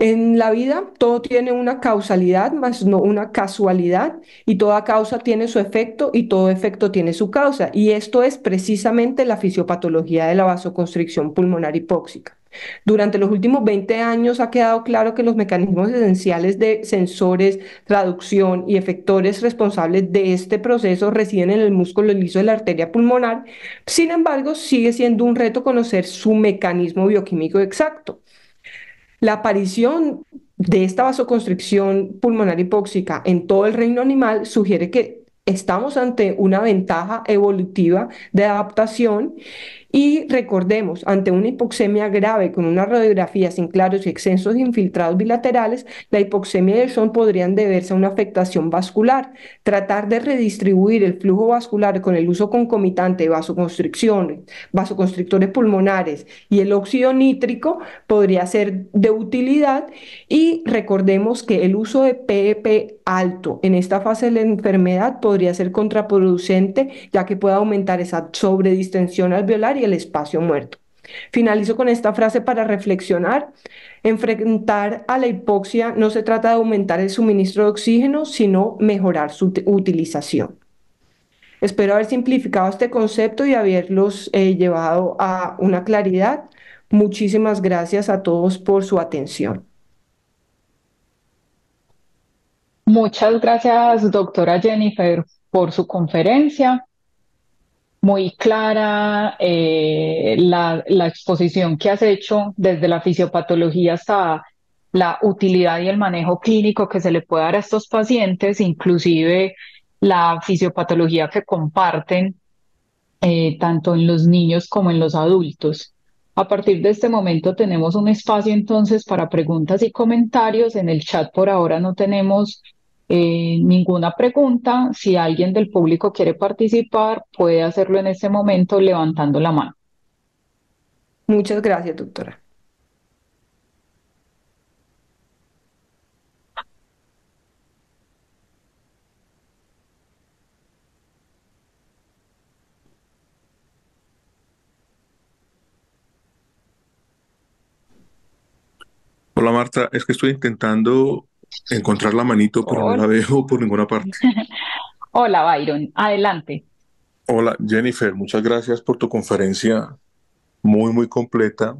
En la vida todo tiene una causalidad más no una casualidad y toda causa tiene su efecto y todo efecto tiene su causa y esto es precisamente la fisiopatología de la vasoconstricción pulmonar hipóxica. Durante los últimos 20 años ha quedado claro que los mecanismos esenciales de sensores, traducción y efectores responsables de este proceso residen en el músculo liso de la arteria pulmonar. Sin embargo, sigue siendo un reto conocer su mecanismo bioquímico exacto. La aparición de esta vasoconstricción pulmonar hipóxica en todo el reino animal sugiere que estamos ante una ventaja evolutiva de adaptación y recordemos, ante una hipoxemia grave con una radiografía sin claros y de infiltrados bilaterales, la hipoxemia de son podrían deberse a una afectación vascular. Tratar de redistribuir el flujo vascular con el uso concomitante de vasoconstricciones, vasoconstrictores pulmonares y el óxido nítrico podría ser de utilidad. Y recordemos que el uso de PEP e alto en esta fase de la enfermedad podría ser contraproducente, ya que puede aumentar esa sobredistensión alveolar y el espacio muerto. Finalizo con esta frase para reflexionar. Enfrentar a la hipoxia no se trata de aumentar el suministro de oxígeno, sino mejorar su utilización. Espero haber simplificado este concepto y haberlos eh, llevado a una claridad. Muchísimas gracias a todos por su atención. Muchas gracias, doctora Jennifer, por su conferencia muy clara, eh, la, la, exposición que has hecho desde la fisiopatología hasta la utilidad y el manejo clínico que se le puede dar a estos pacientes, inclusive la fisiopatología que comparten eh, tanto en los niños como en los adultos. A partir de este momento tenemos un espacio entonces para preguntas y comentarios. En el chat por ahora no tenemos eh, ninguna pregunta. Si alguien del público quiere participar, puede hacerlo en este momento levantando la mano. Muchas gracias, doctora. Hola Marta, es que estoy intentando encontrar la manito, pero una no la por ninguna parte. Hola, Byron. Adelante. Hola, Jennifer. Muchas gracias por tu conferencia muy, muy completa.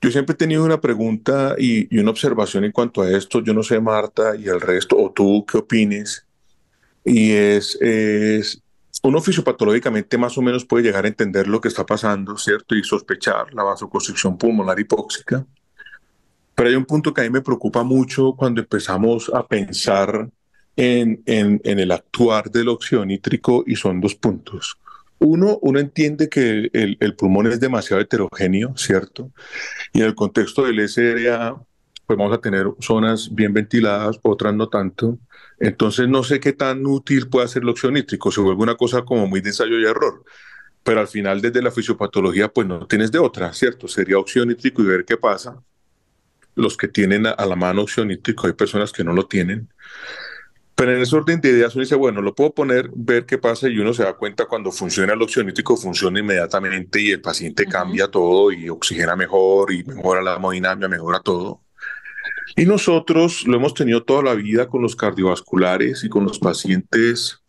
Yo siempre he tenido una pregunta y, una observación en cuanto a esto. Yo no sé, Marta, y el resto, o tú, qué opines. Y es, es, uno fisiopatológicamente más o menos puede llegar a entender lo que está pasando, ¿cierto? Y sospechar la vasoconstricción pulmonar hipóxica. Pero hay un punto que a mí me preocupa mucho cuando empezamos a pensar en, en, el actuar del óxido nítrico y son dos puntos. Uno, uno entiende que el, pulmón es demasiado heterogéneo, ¿cierto? Y en el contexto del SRA, pues vamos a tener zonas bien ventiladas, otras no tanto. Entonces no sé qué tan útil puede ser el óxido nítrico, se vuelve una cosa como muy de ensayo y error. Pero al final desde la fisiopatología pues no tienes de otra, ¿cierto? Sería óxido nítrico y ver qué pasa los que tienen a, la mano oxionítrico, hay personas que no lo tienen. Pero en ese orden de ideas uno dice, bueno, lo puedo poner, ver qué pasa y uno se da cuenta cuando funciona el oxionítrico, funciona inmediatamente y el paciente cambia todo y oxigena mejor y mejora la hemodinamia, mejora todo. Y nosotros lo hemos tenido toda la vida con los cardiovasculares y con los pacientes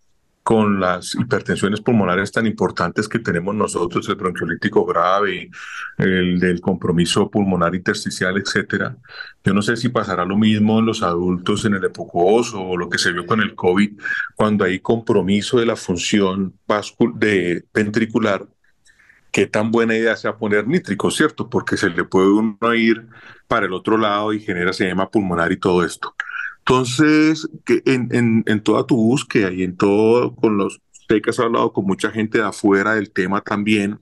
con las hipertensiones pulmonares tan importantes que tenemos nosotros, el bronquiolítico grave, el del compromiso pulmonar intersticial, etcétera. Yo no sé si pasará lo mismo en los adultos en el epocoso o lo que se vio con el COVID, cuando hay compromiso de la función de ventricular, qué tan buena idea sea poner nítrico, ¿cierto? Porque se le puede uno ir para el otro lado y genera edema pulmonar y todo esto. Entonces, que en, en, en, toda tu búsqueda y en todo, con los, sé que has hablado con mucha gente de afuera del tema también,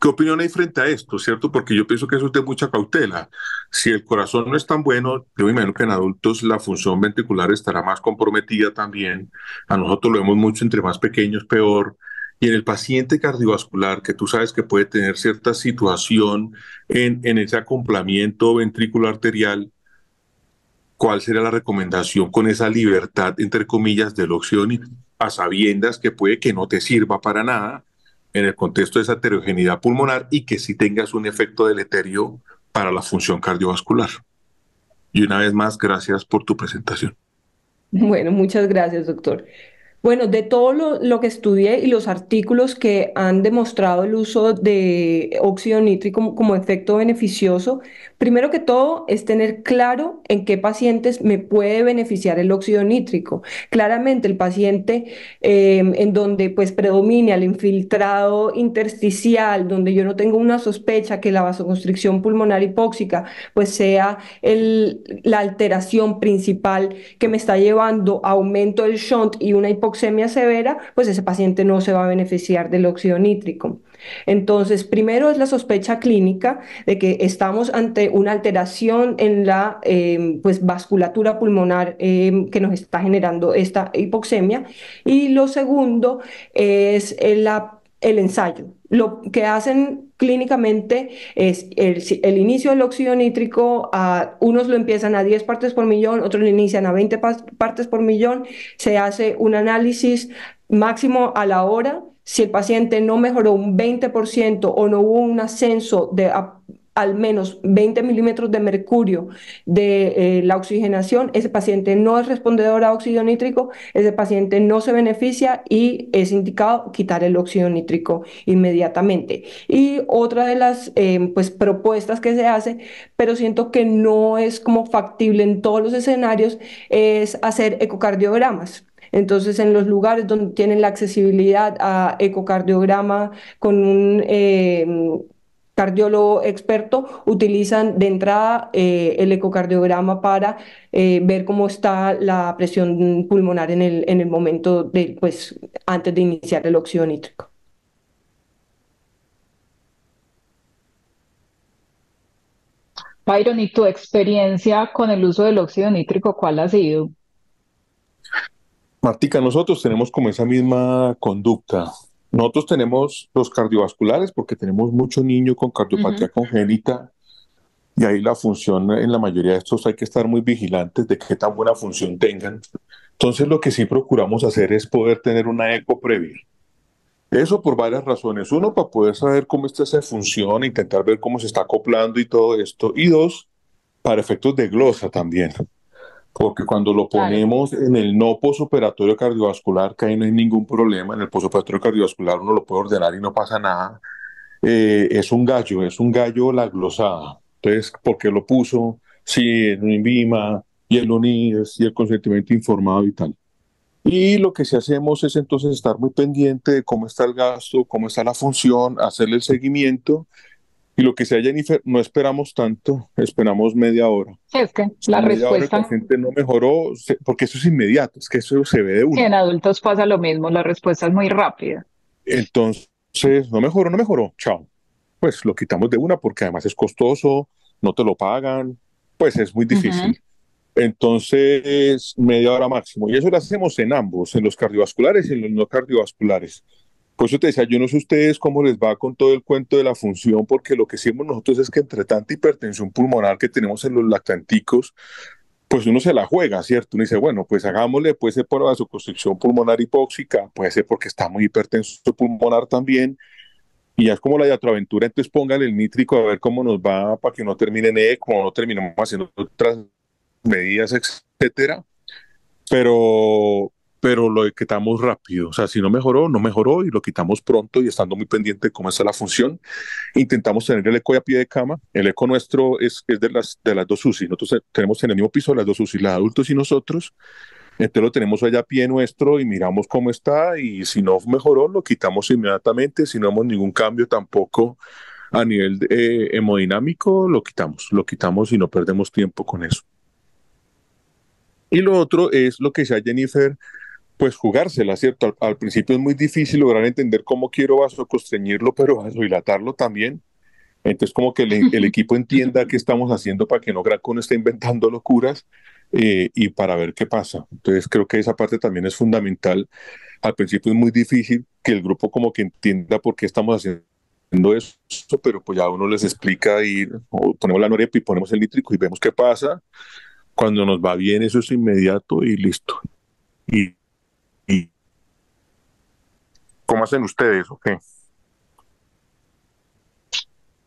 ¿qué opinión hay frente a esto, cierto? Porque yo pienso que eso es de mucha cautela. Si el corazón no es tan bueno, yo me imagino que en adultos la función ventricular estará más comprometida también. A nosotros lo vemos mucho, entre más pequeños peor. Y en el paciente cardiovascular, que tú sabes que puede tener cierta situación en, en ese acoplamiento ventrículo arterial, cuál sería la recomendación con esa libertad, entre comillas, del óxido a sabiendas que puede que no te sirva para nada en el contexto de esa heterogeneidad pulmonar y que sí tengas un efecto deleterio para la función cardiovascular. Y una vez más, gracias por tu presentación. Bueno, muchas gracias, doctor. Bueno, de todo lo, que estudié y los artículos que han demostrado el uso de óxido nítrico como, como efecto beneficioso, Primero que todo es tener claro en qué pacientes me puede beneficiar el óxido nítrico. Claramente el paciente em, en donde pues predomina el infiltrado intersticial, donde yo no tengo una sospecha que la vasoconstricción pulmonar hipóxica pues sea la alteración principal que me está llevando a aumento del shunt y una hipoxemia severa, pues ese paciente no se va a beneficiar del óxido nítrico. Entonces, primero es la sospecha clínica de que estamos ante una alteración en la em, pues, vasculatura pulmonar em, que nos está generando esta hipoxemia. Y lo segundo es el ensayo. Lo que hacen clínicamente es el, el, inicio del óxido nítrico, a, unos lo empiezan a 10 partes por millón, otros lo inician a 20 partes por millón, se hace un análisis máximo a la hora si el paciente no mejoró un 20% o no hubo un ascenso de al menos 20 milímetros de mercurio de eh, la oxigenación, ese paciente no es respondedor a óxido nítrico, ese paciente no se beneficia y es indicado quitar el óxido nítrico inmediatamente. Y otra de las em, pues, propuestas que se hace, pero siento que no es como factible en todos los escenarios, es hacer ecocardiogramas. Entonces, en los lugares donde tienen la accesibilidad a ecocardiograma con un... Em, cardiólogo experto utilizan de entrada eh, el ecocardiograma para eh, ver cómo está la presión pulmonar en el, en el momento de, pues, antes de iniciar el óxido nítrico. Byron, ¿y tu experiencia con el uso del óxido nítrico cuál ha sido? Martica, nosotros tenemos como esa misma conducta. Nosotros tenemos los cardiovasculares porque tenemos mucho niño con cardiopatía congénita y ahí la función, en la mayoría de estos hay que estar muy vigilantes de qué tan buena función tengan. Entonces lo que sí procuramos hacer es poder tener una eco previa. Eso por varias razones. Uno, para poder saber cómo está esa función, intentar ver cómo se está acoplando y todo esto. Y dos, para efectos de glosa también porque cuando lo ponemos en el no posoperatorio cardiovascular, que ahí no hay ningún problema, en el posoperatorio cardiovascular uno lo puede ordenar y no pasa nada, eh, es un gallo, es un gallo la glosada. Entonces, ¿por qué lo puso? Sí, en un INVIMA y el unis y el consentimiento informado y tal. Y lo que sí hacemos es entonces estar muy pendiente de cómo está el gasto, cómo está la función, hacerle el seguimiento y lo que sea, Jennifer, no esperamos tanto, esperamos media hora. Es que la respuesta. La gente no mejoró, porque eso es inmediato, es que eso se ve de uno. en adultos pasa lo mismo, la respuesta es muy rápida. Entonces, no mejoró, no mejoró, chao. Pues lo quitamos de una porque además es costoso, no te lo pagan, pues es muy difícil. Entonces, media hora máximo. Y eso lo hacemos en ambos, en los cardiovasculares y en los no cardiovasculares. Por eso te decía, yo no sé ustedes cómo les va con todo el cuento de la función, porque lo que hicimos nosotros es que entre tanta hipertensión pulmonar que tenemos en los lactanticos, pues uno se la juega, ¿cierto? Uno dice, bueno, pues hagámosle, puede ser por vasoconstricción pulmonar hipóxica, puede ser porque está muy hipertenso pulmonar también, y ya es como la diatroaventura, entonces póngale el nítrico a ver cómo nos va para que no termine en ECO, no terminemos haciendo otras medidas, etcétera. Pero pero lo quitamos rápido. O sea, si no mejoró, no mejoró y lo quitamos pronto y estando muy pendiente de cómo está la función. Intentamos tener el eco a pie de cama. El eco nuestro es, de, las, de las dos UCI. Nosotros tenemos en el mismo piso las dos UCI, los adultos y nosotros. Entonces lo tenemos allá a pie nuestro y miramos cómo está y si no mejoró, lo quitamos inmediatamente. Si no hemos ningún cambio tampoco a nivel eh, hemodinámico, lo quitamos, lo quitamos y no perdemos tiempo con eso. Y lo otro es lo que decía Jennifer pues jugársela, ¿cierto? Al, principio es muy difícil lograr entender cómo quiero vaso constreñirlo, pero dilatarlo también. Entonces, como que el, equipo entienda qué estamos haciendo para que no no esté inventando locuras eh, y para ver qué pasa. Entonces, creo que esa parte también es fundamental. Al principio es muy difícil que el grupo como que entienda por qué estamos haciendo eso, pero pues ya uno les explica y ponemos la noria y ponemos el lítrico y vemos qué pasa. Cuando nos va bien, eso es inmediato y listo. Y ¿Cómo hacen ustedes o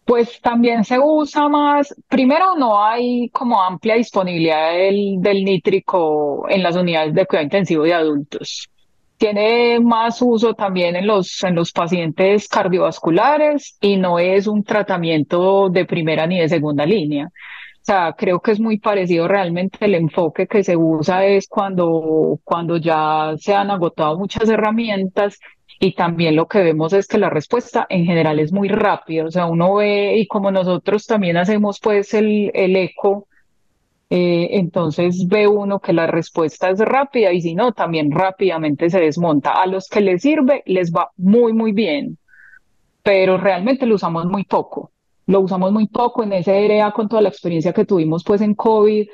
Pues también se usa más, primero no hay como amplia disponibilidad del, del nítrico en las unidades de cuidado intensivo de adultos. Tiene más uso también en los, en los pacientes cardiovasculares y no es un tratamiento de primera ni de segunda línea. O sea, creo que es muy parecido realmente el enfoque que se usa es cuando, cuando ya se han agotado muchas herramientas y también lo que vemos es que la respuesta en general es muy rápida, o sea, uno ve y como nosotros también hacemos pues el, eco, eh, entonces ve uno que la respuesta es rápida y si no, también rápidamente se desmonta. A los que les sirve les va muy, muy bien, pero realmente lo usamos muy poco. Lo usamos muy poco en ese área con toda la experiencia que tuvimos pues en COVID.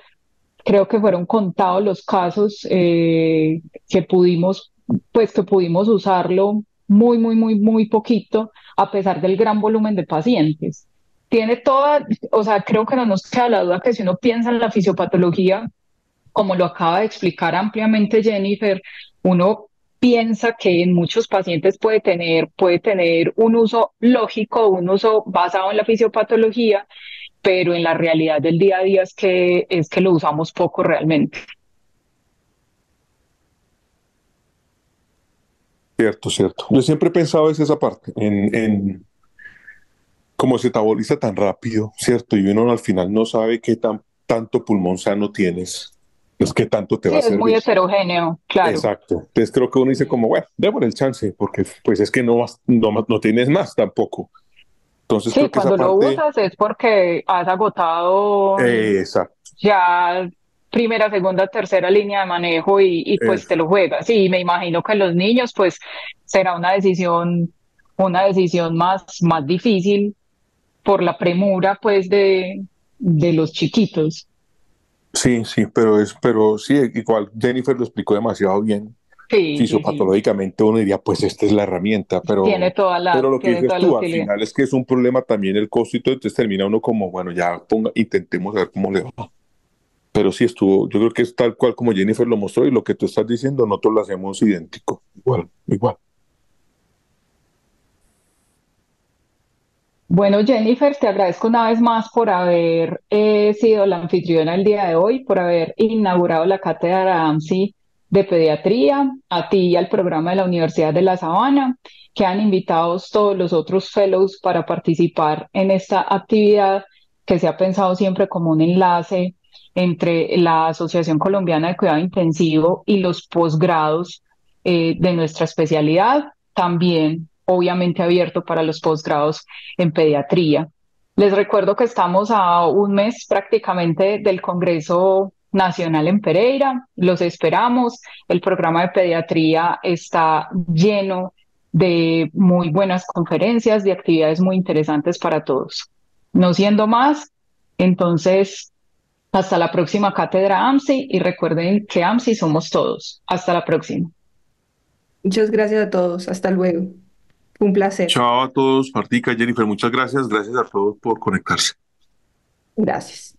Creo que fueron contados los casos eh, que pudimos pues que pudimos usarlo muy, muy, muy, muy poquito, a pesar del gran volumen de pacientes. Tiene toda, o sea, creo que no nos queda la duda que si uno piensa en la fisiopatología, como lo acaba de explicar ampliamente Jennifer, uno piensa que en muchos pacientes puede tener, puede tener un uso lógico, un uso basado en la fisiopatología, pero en la realidad del día a día es que, es que lo usamos poco realmente. Cierto, cierto. Yo siempre he pensado es esa parte, en, en cómo se taboliza tan rápido, ¿cierto? Y uno al final no sabe qué tan, tanto pulmón sano tienes, es pues, que tanto te va a servir. Es muy heterogéneo, claro. Exacto. Entonces creo que uno dice como, bueno, démosle el chance, porque pues es que no, no, no tienes más tampoco. Entonces, sí, cuando lo usas es porque has agotado exacto. ya primera, segunda, tercera línea de manejo y, pues te lo juegas. Y me imagino que los niños pues será una decisión, una decisión más, más difícil por la premura pues de, de los chiquitos. Sí, sí, pero es, pero sí, igual Jennifer lo explicó demasiado bien. Sí, Fisiopatológicamente uno diría, pues esta es la herramienta, pero, tiene toda pero lo que dices tú al final es que es un problema también el costo y entonces termina uno como, bueno, ya ponga, intentemos ver cómo le va pero sí estuvo, yo creo que es tal cual como Jennifer lo mostró y lo que tú estás diciendo, nosotros lo hacemos idéntico, igual, igual. Bueno, Jennifer, te agradezco una vez más por haber eh, sido la anfitriona el día de hoy, por haber inaugurado la cátedra AMSI de pediatría, a ti y al programa de la Universidad de La Sabana, que han invitado todos los otros fellows para participar en esta actividad que se ha pensado siempre como un enlace entre la Asociación Colombiana de Cuidado Intensivo y los posgrados eh, de nuestra especialidad, también obviamente abierto para los posgrados en pediatría. Les recuerdo que estamos a un mes prácticamente del Congreso Nacional en Pereira, los esperamos, el programa de pediatría está lleno de muy buenas conferencias, de actividades muy interesantes para todos. No siendo más, entonces hasta la próxima cátedra AMSI y recuerden que AMSI somos todos. Hasta la próxima. Muchas gracias a todos. Hasta luego. Un placer. Chao a todos, Martica, Jennifer, muchas gracias. Gracias a todos por conectarse. Gracias.